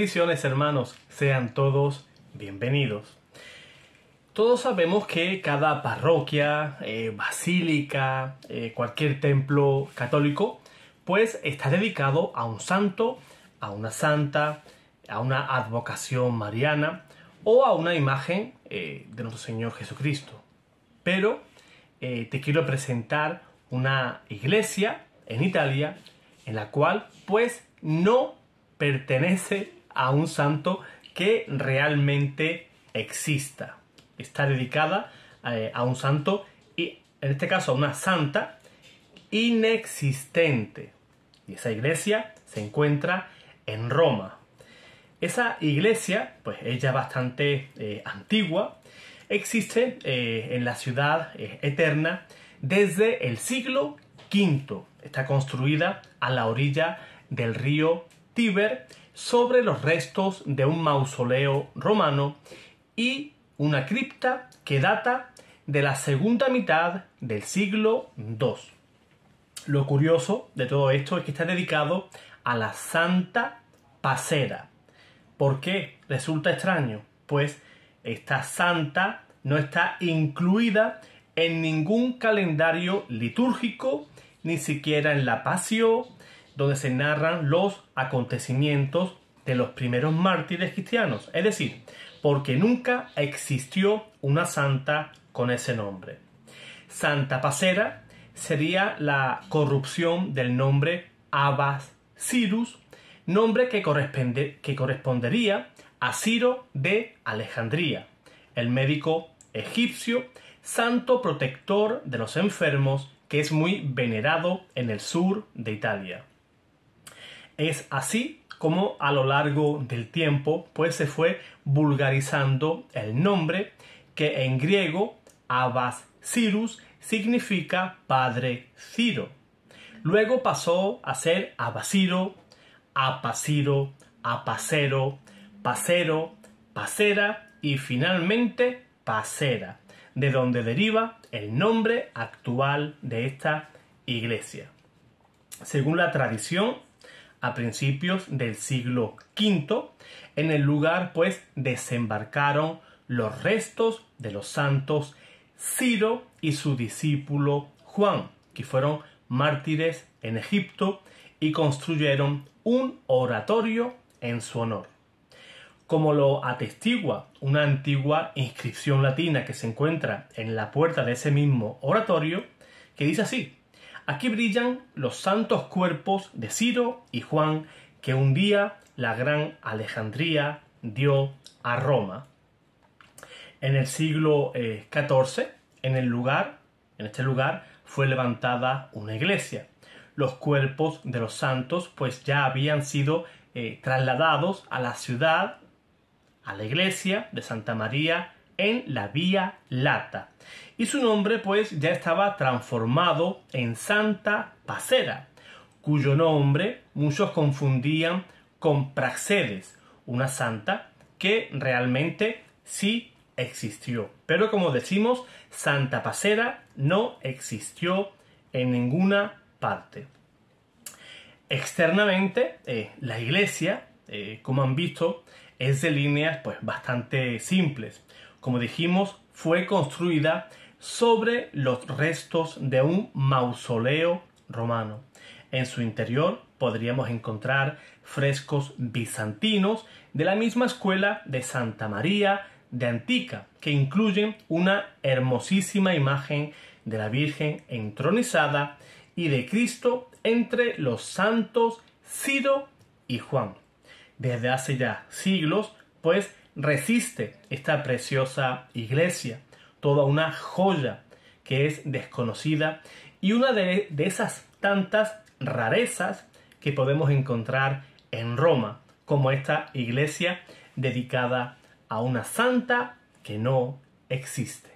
Bendiciones hermanos, sean todos bienvenidos. Todos sabemos que cada parroquia, eh, basílica, eh, cualquier templo católico, pues está dedicado a un santo, a una santa, a una advocación mariana o a una imagen eh, de nuestro Señor Jesucristo. Pero te quiero presentar una iglesia en Italia en la cual pues no pertenece a un santo que realmente exista. Está dedicada eh, a un santo y en este caso a una santa inexistente. Y esa iglesia se encuentra en Roma. Esa iglesia, pues ella bastante eh, antigua, existe eh, en la ciudad eterna desde el siglo V. Está construida a la orilla del río Tíber sobre los restos de un mausoleo romano y una cripta que data de la segunda mitad del siglo II. Lo curioso de todo esto es que está dedicado a la Santa Pasera. ¿Por qué? Resulta extraño. Pues esta santa no está incluida en ningún calendario litúrgico, ni siquiera en la Pasio, donde se narran los acontecimientos de los primeros mártires cristianos, es decir, porque nunca existió una santa con ese nombre. Santa Pacera sería la corrupción del nombre Abbas Cyrus, nombre que, que correspondería a Ciro de Alejandría, el médico egipcio, santo protector de los enfermos que es muy venerado en el sur de Italia. Es así como a lo largo del tiempo pues se fue vulgarizando el nombre que en griego Abasirus significa padre Ciro. Luego pasó a ser Abasiro, Apasiro, Apacero, Pacero, Pacera y finalmente Pasera, de donde deriva el nombre actual de esta iglesia. Según la tradición, a principios del siglo V. En el lugar pues desembarcaron los restos de los santos Ciro y su discípulo Juan, que fueron mártires en Egipto y construyeron un oratorio en su honor. Como lo atestigua una antigua inscripción latina que se encuentra en la puerta de ese mismo oratorio, que dice así, Aquí brillan los santos cuerpos de Ciro y Juan que un día la gran Alejandría dio a Roma. En el siglo XIV, eh, en el lugar, en este lugar, fue levantada una iglesia. Los cuerpos de los santos pues ya habían sido eh, trasladados a la ciudad, a la iglesia de Santa María en la Vía Lata. Y su nombre pues ya estaba transformado en Santa Pacera, cuyo nombre muchos confundían con Praxedes, una santa que realmente sí existió. Pero como decimos, Santa Pacera no existió en ninguna parte. Externamente, eh, la iglesia, eh, como han visto, es de líneas pues bastante simples como dijimos, fue construida sobre los restos de un mausoleo romano. En su interior podríamos encontrar frescos bizantinos de la misma escuela de Santa María de Antica, que incluyen una hermosísima imagen de la Virgen entronizada y de Cristo entre los santos Ciro y Juan. Desde hace ya siglos, pues resiste esta preciosa iglesia, toda una joya que es desconocida y una de, esas tantas rarezas que podemos encontrar en Roma, como esta iglesia dedicada a una santa que no existe.